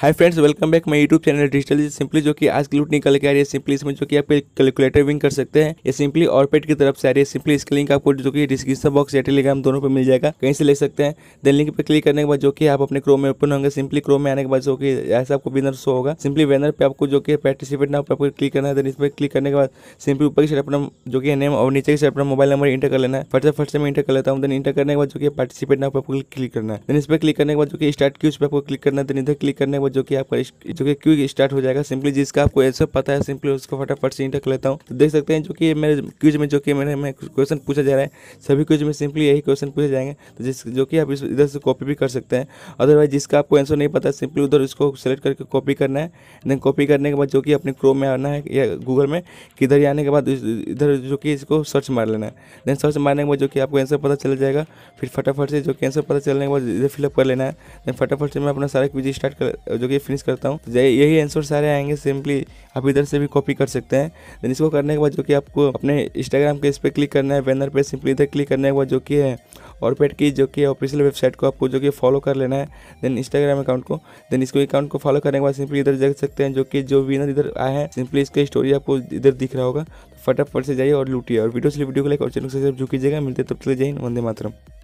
hi friends welcome back my YouTube channel digital simply जो कि आज की लूट निकल के आ रही है सिंपली इसमें जो कि आप कैलकुलेटर विंग कर सकते हैं ये सिंपली और पेट की तरफ से आ रही है सिंपली इसका लिंक आपको जो कि डिस्क्रिप्शन बॉक्स या टेलीग्राम दोनों पे मिल जाएगा कहीं से ले सकते हैं देन लिंक पर क्लिक करने के बाद जो कि आप अपने क्रो में ओपन होंगे सिंपली क्रो में आने के बाद जो कि ऐसा आपको बिनर शो होगा सिंपली बैनर पर आपको जो कि पार्टिसिपेट ना आपको क्लिक करना है देन इस पर क्लिक करने के बाद सिंपली ऊपर की साइड अपना जो कि नेम और नीचे की साइड अपना मोबाइल नंबर इंटर कर लेना है फर्स्ट से फट से मैं इंटर कर लेता हूँ देन इंटर करने के बाद जो कि पार्टिसिपेट ना आपको क्लिक करना है देन इस पर क्लिक करने के बाद जो कि स्टार्ट की उस पर आपको क्लिक करना है देन इधर क्लिक करने वो जो कि आपका जो कि क्विक स्टार्ट हो जाएगा सिंपली जिसका आपको आंसर पता है सिंपली उसको फटाफट से रख लेता हूँ तो देख सकते हैं जो कि मेरे क्विज में जो कि मेरे में क्वेश्चन पूछा जा रहा है सभी क्विज में सिंपली यही क्वेश्चन पूछे जाएंगे तो जिस जो कि आप इस इधर से कॉपी भी कर सकते हैं अदरवाइज जिसका आपको आंसर नहीं पता सिंपली उधर उसको सेलेक्ट करके कॉपी करना है देन कॉपी करने के बाद जो कि अपने क्रोम में आना है या गूगल में किधर ही आने के बाद इधर जो कि इसको सर्च मार लेना है देन सर्च मारने के बाद जो कि आपको आंसर पता चल जाएगा फिर फटाफट से जो कि आंसर पता चलने के बाद इधर फिलअप कर लेना है देन फटाफट से मैं अपना सारा क्विज स्टार्ट कर जो कि फिनिश करता हूँ तो यही आंसर सारे आएंगे सिंपली आप इधर से भी कॉपी कर सकते हैं देन इसको करने के बाद जो कि आपको अपने इंस्टाग्राम के इस पर क्लिक करना है बैनर पे सिंपली इधर क्लिक करने के बाद जो कि है और पेट की जो कि ऑफिशियल वेबसाइट को आपको जो कि फॉलो कर लेना है देन इंस्टाग्राम अकाउंट को देन इसको अकाउंट को फॉलो करने के बाद सिंपली इधर देख सकते हैं जो कि जो विनर इधर आए हैं सिंपली इसका स्टोरी आपको इधर दिख रहा होगा तो फटाफट से जाइए और लूटिए और वीडियो से वीडियो को लाइक और चैनल को सब्सक्राइब जो कीजिएगा मिलते तब तक जाइए वंदे मातरम